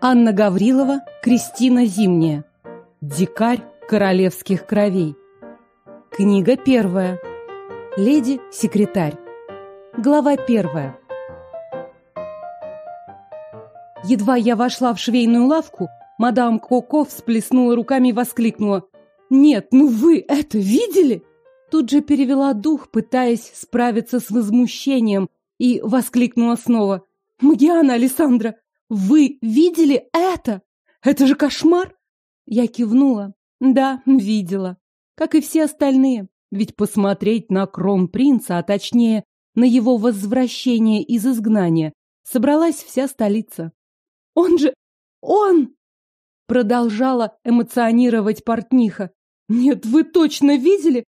Анна Гаврилова, Кристина Зимняя. Дикарь королевских кровей. Книга первая. Леди-секретарь. Глава первая. Едва я вошла в швейную лавку, мадам Коко всплеснула руками и воскликнула. «Нет, ну вы это видели?» Тут же перевела дух, пытаясь справиться с возмущением, и воскликнула снова. «Магиана Александра, вы видели это? Это же кошмар! Я кивнула. Да, видела. Как и все остальные. Ведь посмотреть на кронпринца, а точнее, на его возвращение из изгнания, собралась вся столица. Он же... он! Продолжала эмоционировать портниха. Нет, вы точно видели?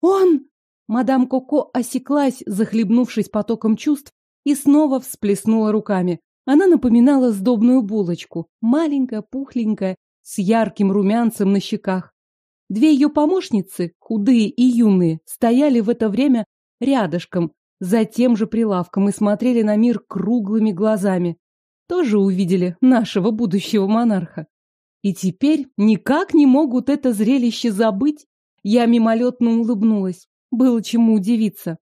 Он! Мадам Коко осеклась, захлебнувшись потоком чувств, и снова всплеснула руками. Она напоминала сдобную булочку, маленькая, пухленькая, с ярким румянцем на щеках. Две ее помощницы, худые и юные, стояли в это время рядышком, за тем же прилавком и смотрели на мир круглыми глазами. Тоже увидели нашего будущего монарха. И теперь никак не могут это зрелище забыть. Я мимолетно улыбнулась. Было чему удивиться.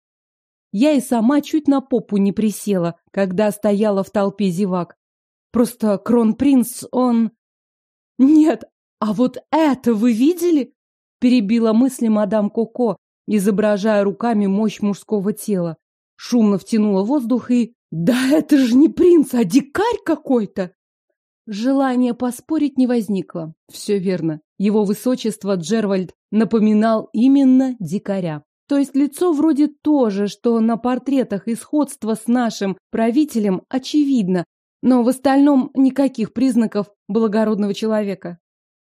Я и сама чуть на попу не присела, когда стояла в толпе зевак. Просто кронпринц, он... Нет, а вот это вы видели? Перебила мысли мадам Коко, изображая руками мощь мужского тела. Шумно втянула воздух и... Да это же не принц, а дикарь какой-то! Желания поспорить не возникло. Все верно. Его высочество Джервальд напоминал именно дикаря. То есть лицо вроде то же, что на портретах, и сходство с нашим правителем очевидно, но в остальном никаких признаков благородного человека.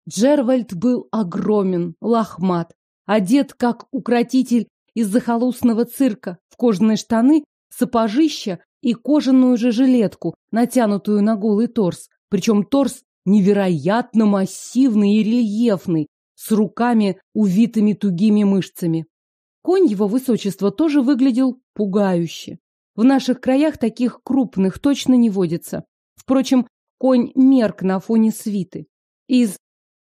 Джервальд был огромен, лохмат, одет как укротитель из захолустного цирка, в кожаные штаны, сапожища и кожаную же жилетку, натянутую на голый торс. Причем торс невероятно массивный и рельефный, с руками, увитыми тугими мышцами. Конь его высочества тоже выглядел пугающе. В наших краях таких крупных точно не водится. Впрочем, конь мерк на фоне свиты. Из,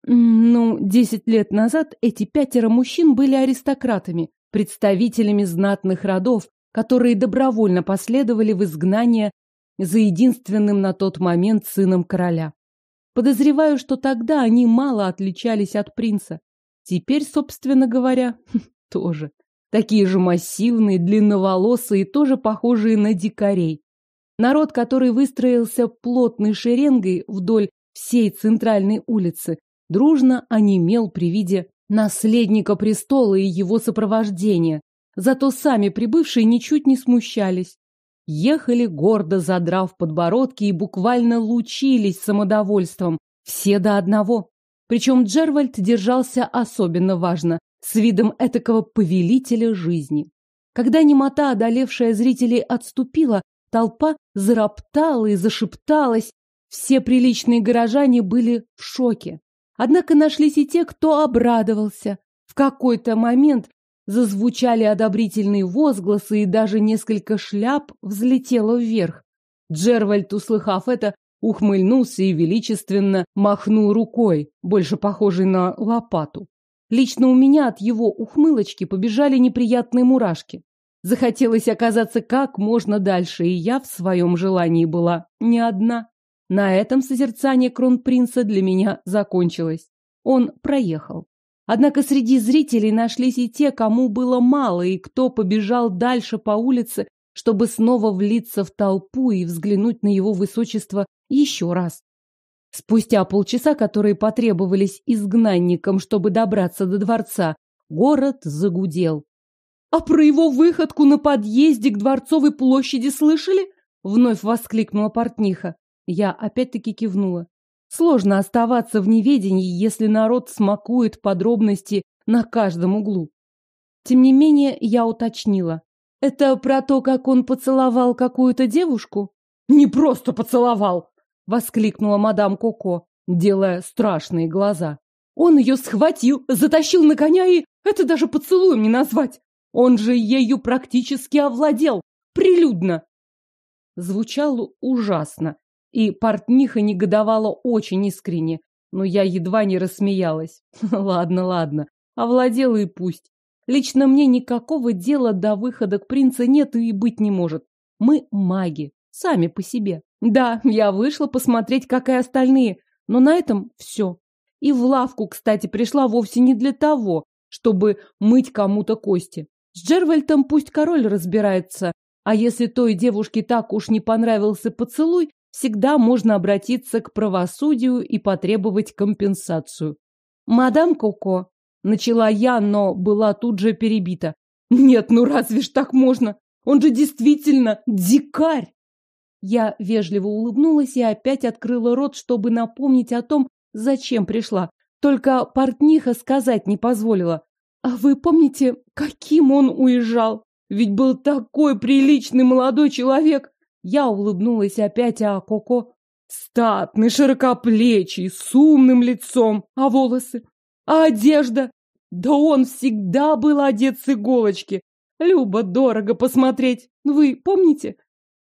ну, десять лет назад эти пятеро мужчин были аристократами, представителями знатных родов, которые добровольно последовали в изгнание за единственным на тот момент сыном короля. Подозреваю, что тогда они мало отличались от принца. Теперь, собственно говоря, тоже такие же массивные, длинноволосые, тоже похожие на дикарей. Народ, который выстроился плотной шеренгой вдоль всей центральной улицы, дружно онемел при виде наследника престола и его сопровождения. Зато сами прибывшие ничуть не смущались. Ехали гордо, задрав подбородки и буквально лучились самодовольством. Все до одного. Причем Джервальд держался особенно важно с видом этакого повелителя жизни. Когда немота, одолевшая зрителей, отступила, толпа зароптала и зашепталась. Все приличные горожане были в шоке. Однако нашлись и те, кто обрадовался. В какой-то момент зазвучали одобрительные возгласы, и даже несколько шляп взлетело вверх. Джервальд, услыхав это, ухмыльнулся и величественно махнул рукой, больше похожей на лопату. Лично у меня от его ухмылочки побежали неприятные мурашки. Захотелось оказаться как можно дальше, и я в своем желании была не одна. На этом созерцание кронпринца для меня закончилось. Он проехал. Однако среди зрителей нашлись и те, кому было мало, и кто побежал дальше по улице, чтобы снова влиться в толпу и взглянуть на его высочество еще раз. Спустя полчаса, которые потребовались изгнанникам, чтобы добраться до дворца, город загудел. «А про его выходку на подъезде к Дворцовой площади слышали?» — вновь воскликнула портниха. Я опять-таки кивнула. Сложно оставаться в неведении, если народ смакует подробности на каждом углу. Тем не менее, я уточнила. «Это про то, как он поцеловал какую-то девушку?» «Не просто поцеловал!» воскликнула мадам Коко, делая страшные глаза. Он ее схватил, затащил на коня и... Это даже поцелуем не назвать. Он же ею практически овладел. Прилюдно. Звучало ужасно. И портниха негодовала очень искренне. Но я едва не рассмеялась. Ладно, ладно. Овладела и пусть. Лично мне никакого дела до выхода к принца нет и быть не может. Мы маги. Сами по себе. Да, я вышла посмотреть, как и остальные, но на этом все. И в лавку, кстати, пришла вовсе не для того, чтобы мыть кому-то кости. С Джервальтом пусть король разбирается, а если той девушке так уж не понравился поцелуй, всегда можно обратиться к правосудию и потребовать компенсацию. «Мадам Коко», — начала я, но была тут же перебита. «Нет, ну разве ж так можно? Он же действительно дикарь!» Я вежливо улыбнулась и опять открыла рот, чтобы напомнить о том, зачем пришла. Только портниха сказать не позволила. А вы помните, каким он уезжал? Ведь был такой приличный молодой человек. Я улыбнулась опять, а Коко... Статный, широкоплечий, с умным лицом. А волосы? А одежда? Да он всегда был одет с иголочки. Люба, дорого посмотреть. Вы помните?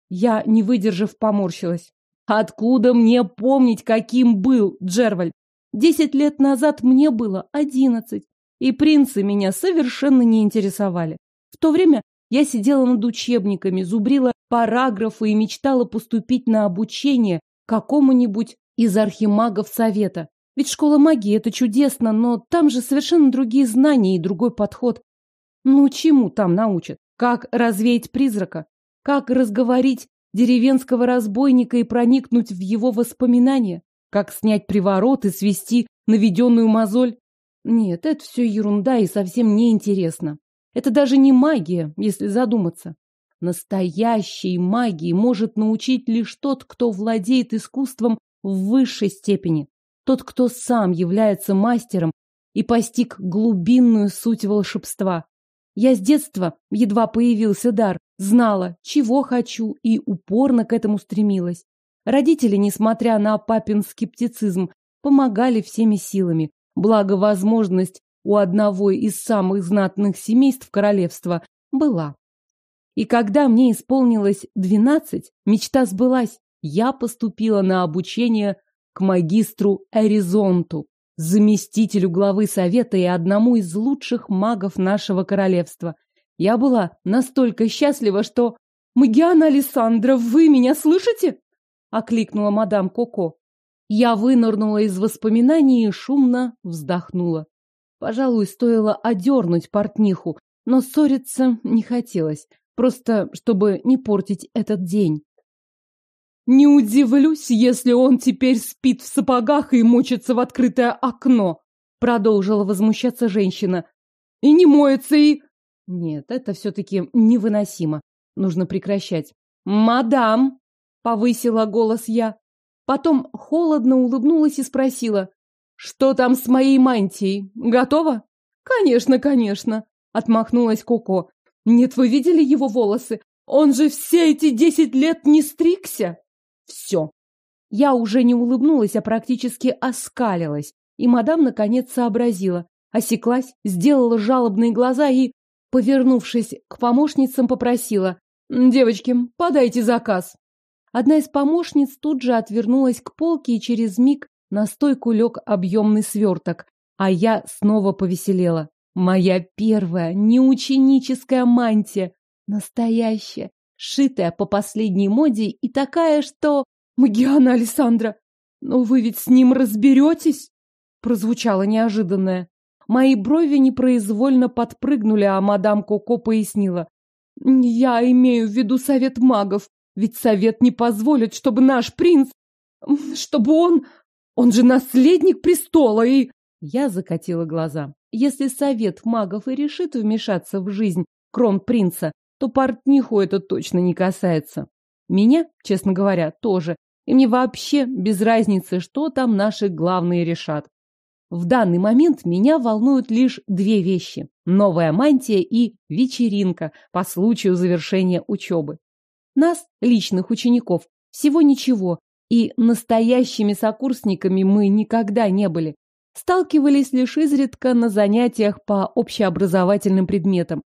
Я, не выдержав, поморщилась. Откуда мне помнить, каким был Джервальд? Десять лет назад мне было одиннадцать, и принцы меня совершенно не интересовали. В то время я сидела над учебниками, зубрила параграфы и мечтала поступить на обучение какому-нибудь из архимагов совета. Ведь школа магии – это чудесно, но там же совершенно другие знания и другой подход. Ну, чему там научат? Как развеять призрака? Как разговорить деревенского разбойника и проникнуть в его воспоминания? Как снять приворот и свести наведенную мозоль? Нет, это все ерунда и совсем не интересно. Это даже не магия, если задуматься. Настоящей магии может научить лишь тот, кто владеет искусством в высшей степени. Тот, кто сам является мастером и постиг глубинную суть волшебства. Я с детства, едва появился дар, знала, чего хочу и упорно к этому стремилась. Родители, несмотря на папин скептицизм, помогали всеми силами. Благо, возможность у одного из самых знатных семейств королевства была. И когда мне исполнилось 12, мечта сбылась. Я поступила на обучение к магистру Аризонту заместителю главы совета и одному из лучших магов нашего королевства. Я была настолько счастлива, что... «Магиана Александра, вы меня слышите?» — окликнула мадам Коко. Я вынырнула из воспоминаний и шумно вздохнула. Пожалуй, стоило одернуть портниху, но ссориться не хотелось, просто чтобы не портить этот день. Не удивлюсь, если он теперь спит в сапогах и мочится в открытое окно, продолжила возмущаться женщина. И не моется и... Нет, это все-таки невыносимо. Нужно прекращать. «Мадам!» — повысила голос я. Потом холодно улыбнулась и спросила. «Что там с моей мантией? Готова?» «Конечно, конечно!» — отмахнулась Коко. «Нет, вы видели его волосы? Он же все эти десять лет не стригся!» Все. Я уже не улыбнулась, а практически оскалилась. И мадам наконец сообразила. Осеклась, сделала жалобные глаза и, повернувшись к помощницам, попросила. «Девочки, подайте заказ». Одна из помощниц тут же отвернулась к полке и через миг на стойку лег объемный сверток. А я снова повеселела. Моя первая неученическая мантия. Настоящая. Шитая по последней моде и такая, что... «Магиана Александра, но вы ведь с ним разберетесь?» Прозвучало неожиданное. Мои брови непроизвольно подпрыгнули, а мадам Коко пояснила. «Я имею в виду совет магов, ведь совет не позволит, чтобы наш принц... Чтобы он... Он же наследник престола и...» Я закатила глаза. Если совет магов и решит вмешаться в жизнь кронпринца, то портниху это точно не касается. Меня, честно говоря, тоже. И мне вообще без разницы, что там наши главные решат. В данный момент меня волнуют лишь две вещи. Новая мантия и вечеринка по случаю завершения учебы. Нас, личных учеников, всего ничего, и настоящими сокурсниками мы никогда не были. Сталкивались лишь изредка на занятиях по общеобразовательным предметам,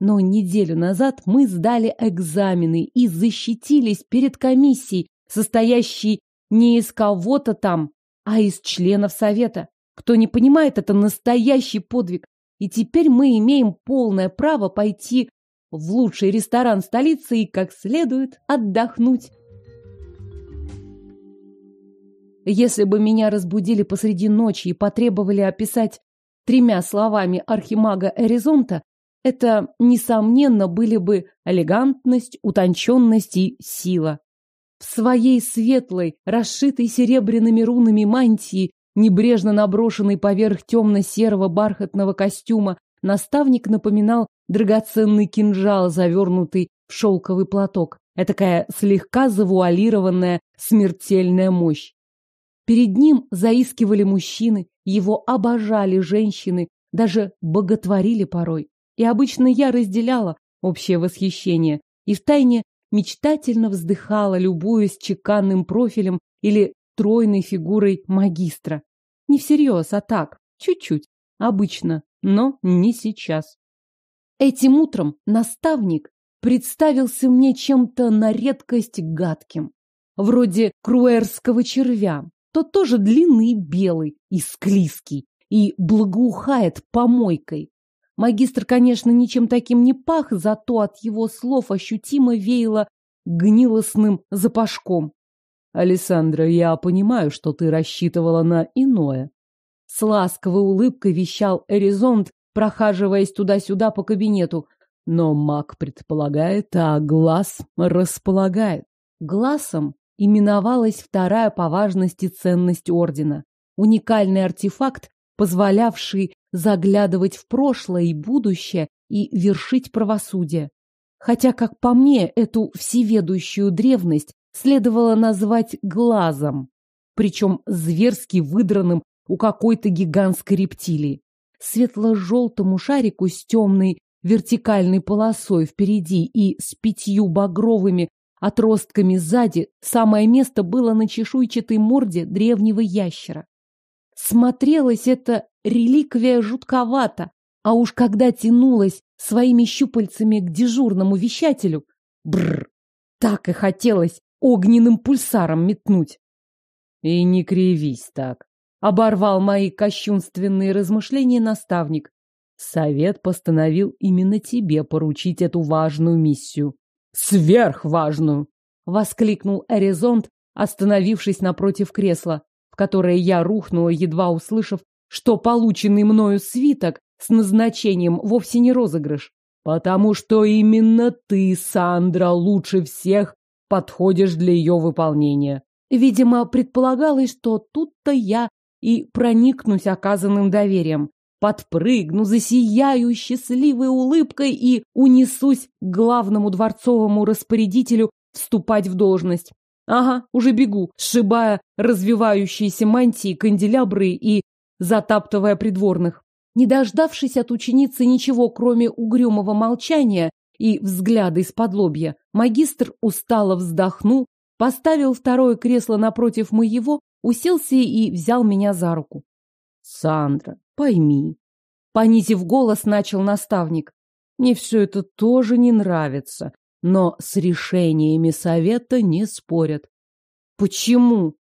но неделю назад мы сдали экзамены и защитились перед комиссией, состоящей не из кого-то там, а из членов совета. Кто не понимает, это настоящий подвиг. И теперь мы имеем полное право пойти в лучший ресторан столицы и как следует отдохнуть. Если бы меня разбудили посреди ночи и потребовали описать тремя словами архимага Эризонта, это, несомненно, были бы элегантность, утонченность и сила. В своей светлой, расшитой серебряными рунами мантии, небрежно наброшенной поверх темно-серого бархатного костюма, наставник напоминал драгоценный кинжал, завернутый в шелковый платок. Этакая слегка завуалированная смертельная мощь. Перед ним заискивали мужчины, его обожали женщины, даже боготворили порой. И обычно я разделяла общее восхищение и втайне мечтательно вздыхала, любуясь чеканным профилем или тройной фигурой магистра. Не всерьез, а так, чуть-чуть, обычно, но не сейчас. Этим утром наставник представился мне чем-то на редкость гадким, вроде круэрского червя. Тот тоже длинный белый, и склизкий, и благоухает помойкой. Магистр, конечно, ничем таким не пах, зато от его слов ощутимо веяло гнилостным запашком. «Алессандра, я понимаю, что ты рассчитывала на иное». С ласковой улыбкой вещал Эризонт, прохаживаясь туда-сюда по кабинету. Но маг предполагает, а глаз располагает. Глазом именовалась вторая по важности ценность ордена. Уникальный артефакт, позволявший заглядывать в прошлое и будущее и вершить правосудие. Хотя, как по мне, эту всеведущую древность следовало назвать глазом, причем зверски выдранным у какой-то гигантской рептилии. Светло-желтому шарику с темной вертикальной полосой впереди и с пятью багровыми отростками сзади самое место было на чешуйчатой морде древнего ящера. Смотрелась эта реликвия жутковато, а уж когда тянулась своими щупальцами к дежурному вещателю, бр, так и хотелось огненным пульсаром метнуть. И не кривись так, оборвал мои кощунственные размышления наставник. Совет постановил именно тебе поручить эту важную миссию. Сверхважную! воскликнул Аризонт, остановившись напротив кресла которое я рухнула, едва услышав, что полученный мною свиток с назначением вовсе не розыгрыш. Потому что именно ты, Сандра, лучше всех подходишь для ее выполнения. Видимо, предполагалось, что тут-то я и проникнусь оказанным доверием. Подпрыгну, засияю счастливой улыбкой и унесусь к главному дворцовому распорядителю вступать в должность. Ага, уже бегу, сшибая развивающиеся мантии, канделябры и затаптывая придворных. Не дождавшись от ученицы ничего, кроме угрюмого молчания и взгляда из-под лобья, магистр устало вздохнул, поставил второе кресло напротив моего, уселся и взял меня за руку. «Сандра, пойми», — понизив голос, начал наставник, — «мне все это тоже не нравится, но с решениями совета не спорят. Почему?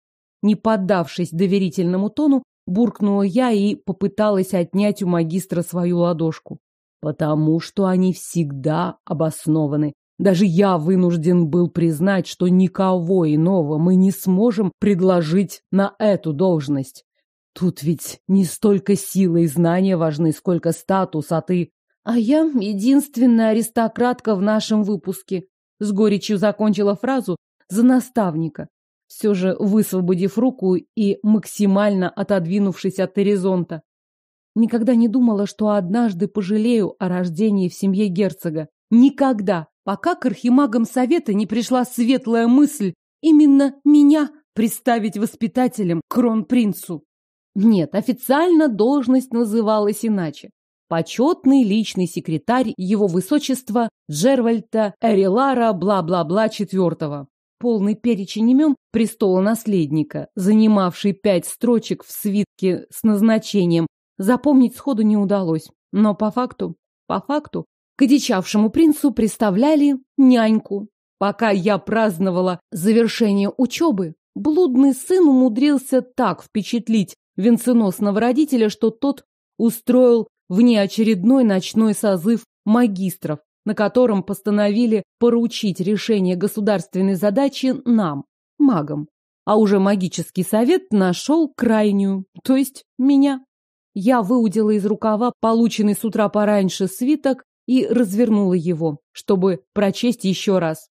Не поддавшись доверительному тону, буркнула я и попыталась отнять у магистра свою ладошку. Потому что они всегда обоснованы. Даже я вынужден был признать, что никого иного мы не сможем предложить на эту должность. Тут ведь не столько силы и знания важны, сколько статус, а ты а я единственная аристократка в нашем выпуске. С горечью закончила фразу за наставника, все же высвободив руку и максимально отодвинувшись от горизонта. Никогда не думала, что однажды пожалею о рождении в семье герцога. Никогда, пока к архимагам совета не пришла светлая мысль именно меня представить воспитателем кронпринцу. Нет, официально должность называлась иначе почетный личный секретарь его высочества Джервальда Эрилара бла-бла-бла четвертого. полный перечень имен престола наследника, занимавший пять строчек в свитке с назначением, запомнить сходу не удалось. Но по факту, по факту, к одичавшему принцу представляли няньку. Пока я праздновала завершение учебы, блудный сын умудрился так впечатлить венценосного родителя, что тот устроил внеочередной ночной созыв магистров, на котором постановили поручить решение государственной задачи нам, магам. А уже магический совет нашел крайнюю, то есть меня. Я выудила из рукава полученный с утра пораньше свиток и развернула его, чтобы прочесть еще раз.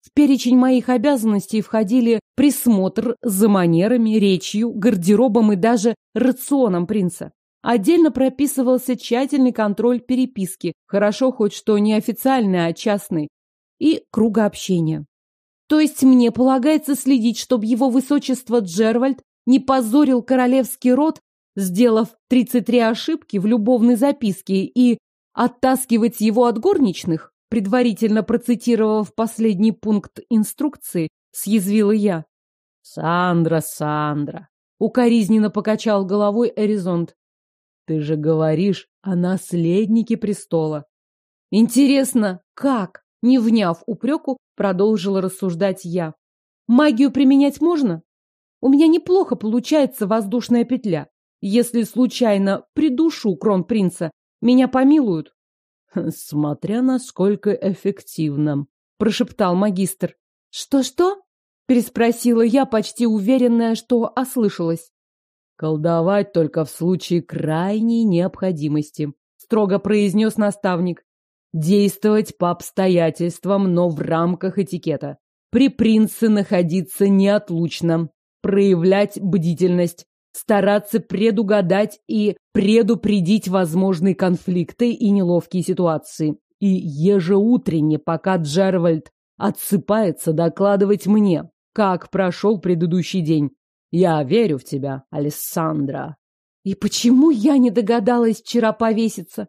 В перечень моих обязанностей входили присмотр за манерами, речью, гардеробом и даже рационом принца. Отдельно прописывался тщательный контроль переписки, хорошо хоть что не официальный, а частный, и круга общения. То есть мне полагается следить, чтобы его высочество Джервальд не позорил королевский род, сделав 33 ошибки в любовной записке и оттаскивать его от горничных, предварительно процитировав последний пункт инструкции, съязвила я. «Сандра, Сандра!» — укоризненно покачал головой Эризонт. Ты же говоришь о наследнике престола. Интересно, как? Не вняв упреку, продолжила рассуждать я. Магию применять можно? У меня неплохо получается воздушная петля. Если случайно придушу кронпринца, меня помилуют. Хм, смотря насколько эффективным, прошептал магистр. Что-что? Переспросила я, почти уверенная, что ослышалась. Колдовать только в случае крайней необходимости, строго произнес наставник. Действовать по обстоятельствам, но в рамках этикета. При принце находиться неотлучно, проявлять бдительность, стараться предугадать и предупредить возможные конфликты и неловкие ситуации. И ежеутренне, пока Джервальд отсыпается, докладывать мне, как прошел предыдущий день, я верю в тебя, Алессандра. И почему я не догадалась вчера повеситься?